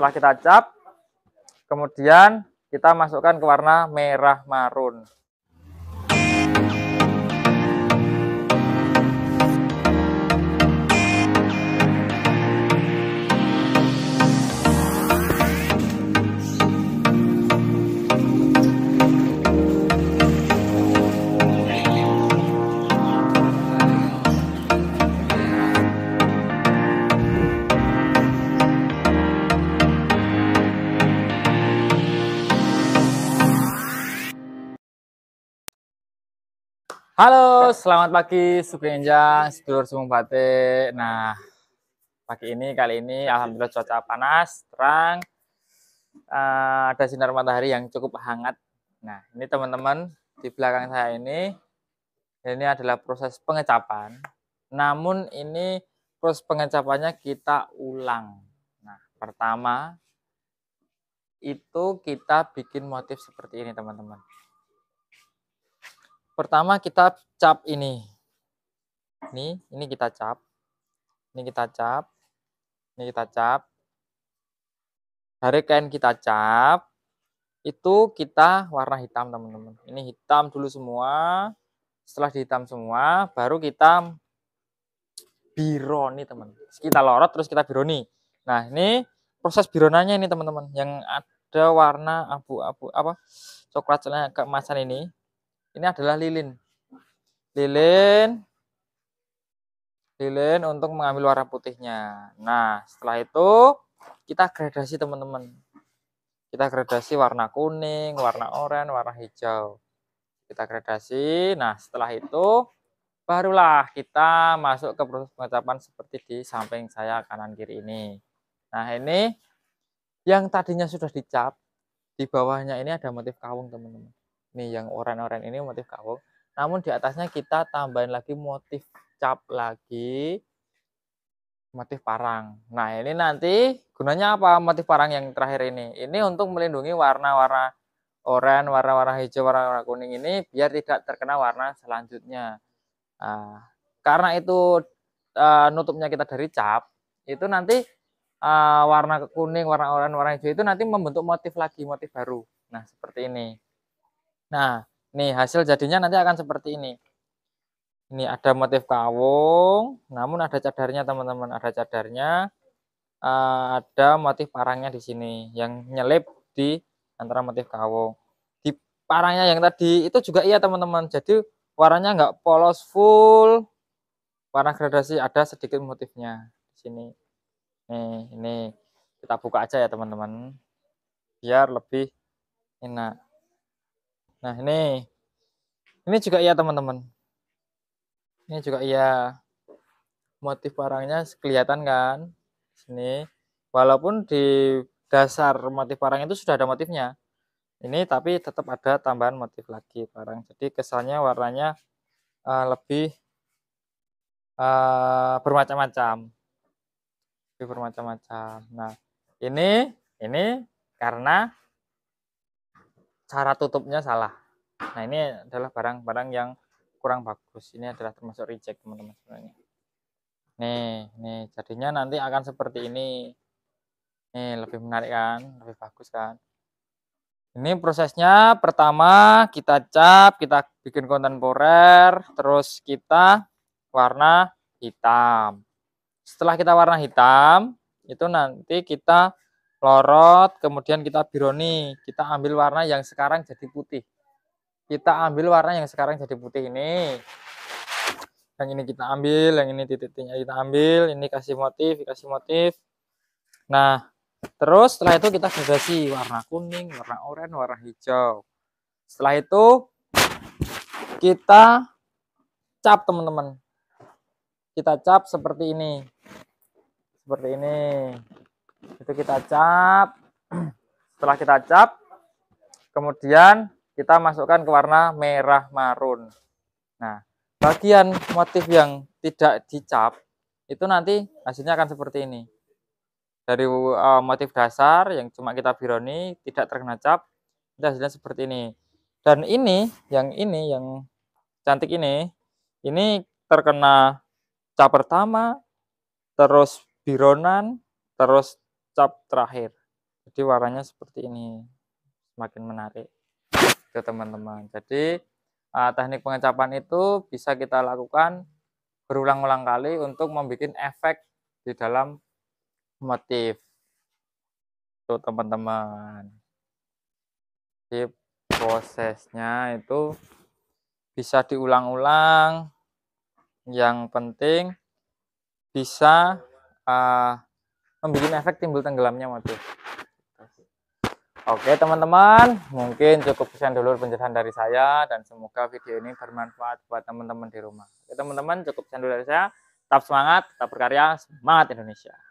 Setelah kita cap, kemudian kita masukkan ke warna merah marun. Halo, selamat pagi Suprienjang, Sedulur Sumung Nah, pagi ini kali ini alhamdulillah cuaca panas, terang. Uh, ada sinar matahari yang cukup hangat. Nah, ini teman-teman di belakang saya ini ini adalah proses pengecapan. Namun ini proses pengecapannya kita ulang. Nah, pertama itu kita bikin motif seperti ini, teman-teman. Pertama kita cap ini. Ini, ini kita cap. Ini kita cap. Ini kita cap. Dari kain kita cap, itu kita warna hitam teman-teman. Ini hitam dulu semua. Setelah dihitam semua, baru kita bironi teman. Kita lorot terus kita bironi. Nah ini proses bironannya ini teman-teman yang ada warna abu-abu apa coklat keemasan ini ini adalah lilin. Lilin. Lilin untuk mengambil warna putihnya. Nah, setelah itu kita gradasi teman-teman. Kita gradasi warna kuning, warna oranye, warna hijau. Kita gradasi. Nah, setelah itu barulah kita masuk ke proses pengecapan seperti di samping saya kanan kiri ini. Nah, ini yang tadinya sudah dicap, di bawahnya ini ada motif kawung, teman-teman nih yang oranye-oranye ini motif kawung. Namun di atasnya kita tambahin lagi motif cap lagi motif parang. Nah, ini nanti gunanya apa motif parang yang terakhir ini? Ini untuk melindungi warna-warna oranye, warna-warna hijau, warna-warna kuning ini biar tidak terkena warna selanjutnya. Nah, karena itu uh, nutupnya kita dari cap, itu nanti uh, warna kuning, warna oranye, warna hijau itu nanti membentuk motif lagi, motif baru. Nah, seperti ini. Nah, nih hasil jadinya nanti akan seperti ini. Ini ada motif kawung, namun ada cadarnya teman-teman, ada cadarnya, eh, ada motif parangnya di sini yang nyelip di antara motif kawung. Di parangnya yang tadi itu juga iya teman-teman, jadi warnanya nggak polos full, warna gradasi ada sedikit motifnya di sini. Nih, ini kita buka aja ya teman-teman, biar lebih enak. Nah, ini ini juga iya teman-teman. Ini juga iya. Motif parangnya kelihatan kan? Sini. Walaupun di dasar motif parang itu sudah ada motifnya. Ini tapi tetap ada tambahan motif lagi parang. Jadi kesannya warnanya uh, lebih uh, bermacam-macam. Lebih bermacam-macam. Nah, ini ini karena cara tutupnya salah. Nah, ini adalah barang-barang yang kurang bagus. Ini adalah termasuk reject, teman-teman sebenarnya. Nih, nih jadinya nanti akan seperti ini. Nih, lebih menarik kan? Lebih bagus kan? Ini prosesnya pertama kita cap, kita bikin konten kontemporer, terus kita warna hitam. Setelah kita warna hitam, itu nanti kita lorot, kemudian kita bironi, kita ambil warna yang sekarang jadi putih. Kita ambil warna yang sekarang jadi putih ini. Yang ini kita ambil, yang ini titik titiknya kita ambil, ini kasih motif, kasih motif. Nah, terus setelah itu kita gradasi warna kuning, warna oranye, warna hijau. Setelah itu kita cap teman-teman. Kita cap seperti ini. Seperti ini itu kita cap setelah kita cap kemudian kita masukkan ke warna merah marun nah bagian motif yang tidak dicap itu nanti hasilnya akan seperti ini dari uh, motif dasar yang cuma kita bironi tidak terkena cap hasilnya seperti ini dan ini yang ini yang cantik ini ini terkena cap pertama terus bironan terus cap terakhir jadi warnanya seperti ini semakin menarik ke teman-teman jadi uh, teknik pengecapan itu bisa kita lakukan berulang-ulang kali untuk membuat efek di dalam motif tuh teman-teman jadi prosesnya itu bisa diulang-ulang yang penting bisa uh, membuat efek timbul tenggelamnya waktu. Oke teman-teman, mungkin cukup sekian dulu penjelasan dari saya dan semoga video ini bermanfaat buat teman-teman di rumah. Oke teman-teman, cukup sekian dulu dari saya. Tetap semangat, tetap berkarya, semangat Indonesia.